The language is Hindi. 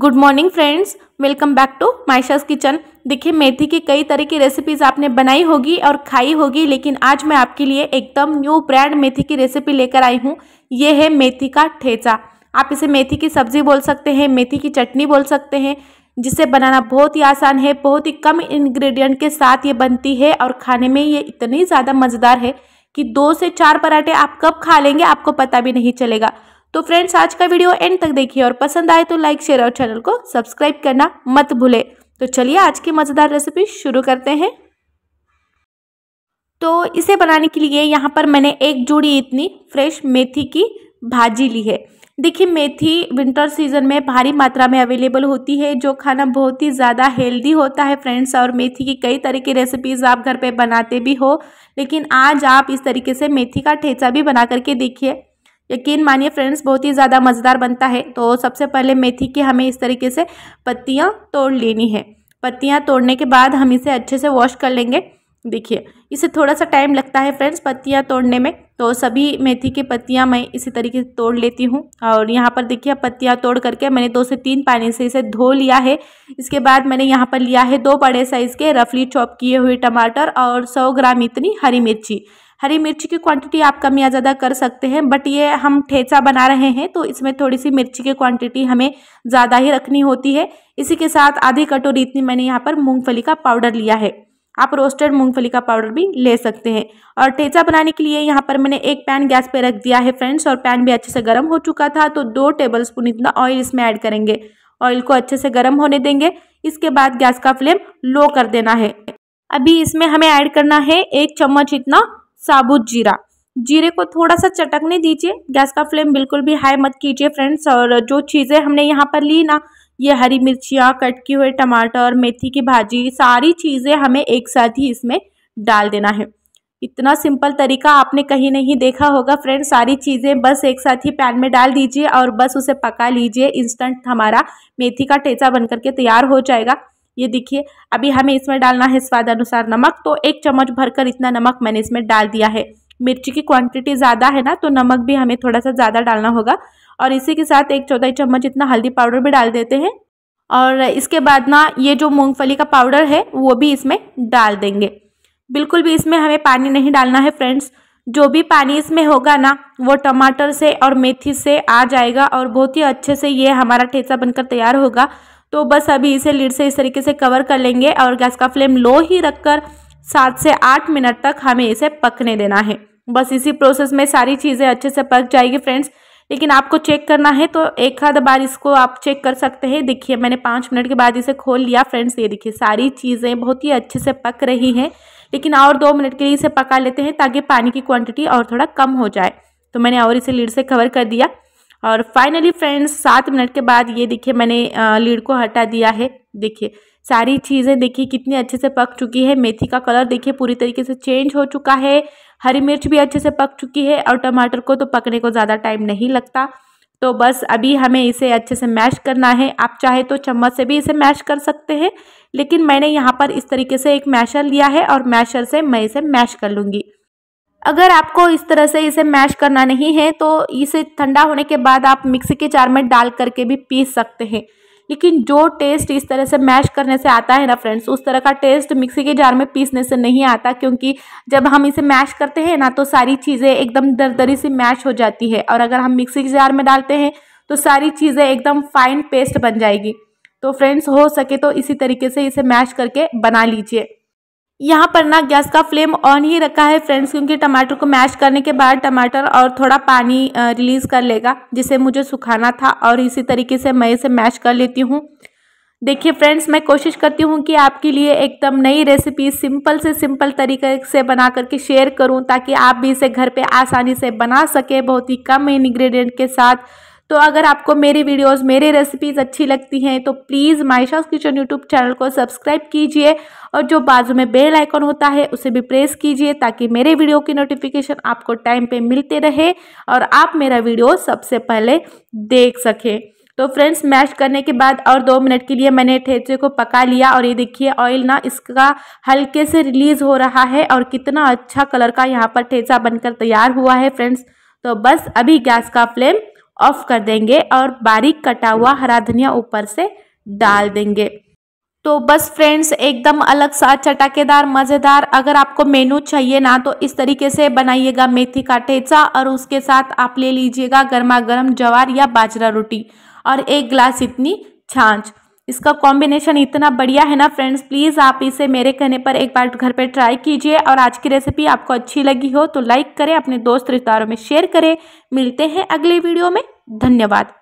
good morning friends welcome back to Maisha's kitchen देखिए मेथी की कई तरह की रेसिपीज़ आपने बनाई होगी और खाई होगी लेकिन आज मैं आपके लिए एकदम न्यू ब्रांड मेथी की रेसिपी लेकर आई हूँ ये है मेथी का ठेचा आप इसे मेथी की सब्ज़ी बोल सकते हैं मेथी की चटनी बोल सकते हैं जिसे बनाना बहुत ही आसान है बहुत ही कम इन्ग्रीडियंट के साथ ये बनती है और खाने में ये इतनी ज़्यादा मज़ेदार है कि दो से चार पराठे आप कब खा लेंगे आपको पता भी नहीं चलेगा तो फ्रेंड्स आज का वीडियो एंड तक देखिए और पसंद आए तो लाइक शेयर और चैनल को सब्सक्राइब करना मत भूले तो चलिए आज की मज़ेदार रेसिपी शुरू करते हैं तो इसे बनाने के लिए यहाँ पर मैंने एक जोड़ी इतनी फ्रेश मेथी की भाजी ली है देखिए मेथी विंटर सीजन में भारी मात्रा में अवेलेबल होती है जो खाना बहुत ही ज़्यादा हेल्दी होता है फ्रेंड्स और मेथी की कई तरह की रेसिपीज़ आप घर पे बनाते भी हो लेकिन आज आप इस तरीके से मेथी का ठेचा भी बना करके देखिए यकीन मानिए फ्रेंड्स बहुत ही ज़्यादा मज़ेदार बनता है तो सबसे पहले मेथी की हमें इस तरीके से पत्तियाँ तोड़ लेनी है पत्तियाँ तोड़ने के बाद हम इसे अच्छे से वॉश कर लेंगे देखिए इसे थोड़ा सा टाइम लगता है फ्रेंड्स पत्तियाँ तोड़ने में तो सभी मेथी के पत्तियाँ मैं इसी तरीके से तोड़ लेती हूँ और यहाँ पर देखिए पत्तियाँ तोड़ करके मैंने दो से तीन पानी से इसे धो लिया है इसके बाद मैंने यहाँ पर लिया है दो बड़े साइज़ के रफली चॉप किए हुए टमाटर और सौ ग्राम इतनी हरी मिर्ची हरी मिर्ची की क्वांटिटी आप कम या ज़्यादा कर सकते हैं बट ये हम ठेचा बना रहे हैं तो इसमें थोड़ी सी मिर्ची की क्वांटिटी हमें ज़्यादा ही रखनी होती है इसी के साथ आधी कटोरी इतनी मैंने यहाँ पर मूंगफली का पाउडर लिया है आप रोस्टेड मूंगफली का पाउडर भी ले सकते हैं और ठेचा बनाने के लिए यहाँ पर मैंने एक पैन गैस पे रख दिया है फ्रेंड्स और पैन भी अच्छे से गर्म हो चुका था तो दो टेबल स्पून इतना ऑयल इसमें ऐड करेंगे ऑयल को अच्छे से गर्म होने देंगे इसके बाद गैस का फ्लेम लो कर देना है अभी इसमें हमें ऐड करना है एक चम्मच इतना साबुत जीरा जीरे को थोड़ा सा चटकने दीजिए गैस का फ्लेम बिल्कुल भी हाई मत कीजिए फ्रेंड्स और जो चीज़ें हमने यहाँ पर ली ना ये हरी मिर्चियाँ कटके हुए टमाटर मेथी की भाजी सारी चीज़ें हमें एक साथ ही इसमें डाल देना है इतना सिंपल तरीका आपने कहीं नहीं देखा होगा फ्रेंड सारी चीज़ें बस एक साथ ही पैन में डाल दीजिए और बस उसे पका लीजिए इंस्टेंट हमारा मेथी का टेचा बन करके तैयार हो जाएगा ये देखिए अभी हमें इसमें डालना है स्वाद अनुसार नमक तो एक चम्मच भरकर इतना नमक मैंने इसमें डाल दिया है मिर्ची की क्वांटिटी ज़्यादा है ना तो नमक भी हमें थोड़ा सा ज़्यादा डालना होगा और इसी के साथ एक चौथाई चम्मच इतना हल्दी पाउडर भी डाल देते हैं और इसके बाद ना ये जो मूंगफली का पाउडर है वो भी इसमें डाल देंगे बिल्कुल भी इसमें हमें पानी नहीं डालना है फ्रेंड्स जो भी पानी इसमें होगा ना वो टमाटर से और मेथी से आ जाएगा और बहुत ही अच्छे से ये हमारा ठेसा बनकर तैयार होगा तो बस अभी इसे लीड से इस तरीके से कवर कर लेंगे और गैस का फ्लेम लो ही रखकर सात से आठ मिनट तक हमें इसे पकने देना है बस इसी प्रोसेस में सारी चीज़ें अच्छे से पक जाएगी फ्रेंड्स लेकिन आपको चेक करना है तो एक आध बार इसको आप चेक कर सकते हैं देखिए मैंने पाँच मिनट के बाद इसे खोल लिया फ्रेंड्स ये देखिए सारी चीज़ें बहुत ही अच्छे से पक रही हैं लेकिन और दो मिनट के लिए इसे पका लेते हैं ताकि पानी की क्वांटिटी और थोड़ा कम हो जाए तो मैंने और इसे लीड से कवर कर दिया और फाइनली फ्रेंड्स सात मिनट के बाद ये देखिए मैंने लीड को हटा दिया है देखिए सारी चीज़ें देखिए कितनी अच्छे से पक चुकी है मेथी का कलर देखिए पूरी तरीके से चेंज हो चुका है हरी मिर्च भी अच्छे से पक चुकी है और टमाटर को तो पकने को ज़्यादा टाइम नहीं लगता तो बस अभी हमें इसे अच्छे से मैश करना है आप चाहे तो चम्मच से भी इसे मैश कर सकते हैं लेकिन मैंने यहाँ पर इस तरीके से एक मैशर लिया है और मैशर से मैं इसे मैश कर लूँगी अगर आपको इस तरह से इसे मैश करना नहीं है तो इसे ठंडा होने के बाद आप मिक्सी के जार में डाल करके भी पीस सकते हैं लेकिन जो टेस्ट इस तरह से मैश करने से आता है ना फ्रेंड्स उस तरह का टेस्ट मिक्सी के जार में पीसने से नहीं आता क्योंकि जब हम इसे मैश करते हैं ना तो सारी चीज़ें एकदम दरदरी सी मैश हो जाती है और अगर हम मिक्सी के जार में डालते हैं तो सारी चीज़ें एकदम फाइन पेस्ट बन जाएगी तो फ्रेंड्स हो सके तो इसी तरीके से इसे मैश करके बना लीजिए यहाँ पर ना गैस का फ्लेम ऑन ही रखा है फ्रेंड्स क्योंकि टमाटर को मैश करने के बाद टमाटर और थोड़ा पानी रिलीज़ कर लेगा जिसे मुझे सुखाना था और इसी तरीके से मैं इसे मैश कर लेती हूँ देखिए फ्रेंड्स मैं कोशिश करती हूँ कि आपके लिए एकदम नई रेसिपी सिंपल से सिंपल तरीके से बना करके शेयर करूँ ताकि आप भी इसे घर पर आसानी से बना सकें बहुत ही कम इन्ग्रीडियंट के साथ तो अगर आपको मेरी वीडियोस मेरी रेसिपीज़ अच्छी लगती हैं तो please Maisha's kitchen YouTube channel को सब्सक्राइब कीजिए और जो बाजू में बेल आइकन होता है उसे भी प्रेस कीजिए ताकि मेरे वीडियो की नोटिफिकेशन आपको टाइम पे मिलते रहे और आप मेरा वीडियो सबसे पहले देख सकें तो फ्रेंड्स मैश करने के बाद और दो मिनट के लिए मैंने ठेचे को पका लिया और ये देखिए ऑयल ना इसका हल्के से रिलीज़ हो रहा है और कितना अच्छा कलर का यहाँ पर ठेचा बनकर तैयार हुआ है फ्रेंड्स तो बस अभी गैस का फ्लेम ऑफ कर देंगे और बारीक कटा हुआ हरा धनिया ऊपर से डाल देंगे तो बस फ्रेंड्स एकदम अलग सा चटाकेदार मज़ेदार अगर आपको मेनू चाहिए ना तो इस तरीके से बनाइएगा मेथी का ठेचा और उसके साथ आप ले लीजिएगा गर्मा गर्म जवार या बाजरा रोटी और एक गिलास इतनी छाछ इसका कॉम्बिनेशन इतना बढ़िया है ना फ्रेंड्स प्लीज़ आप इसे मेरे कहने पर एक बार घर पर ट्राई कीजिए और आज की रेसिपी आपको अच्छी लगी हो तो लाइक करें अपने दोस्त रिश्तेदारों में शेयर करें मिलते हैं अगले वीडियो में धन्यवाद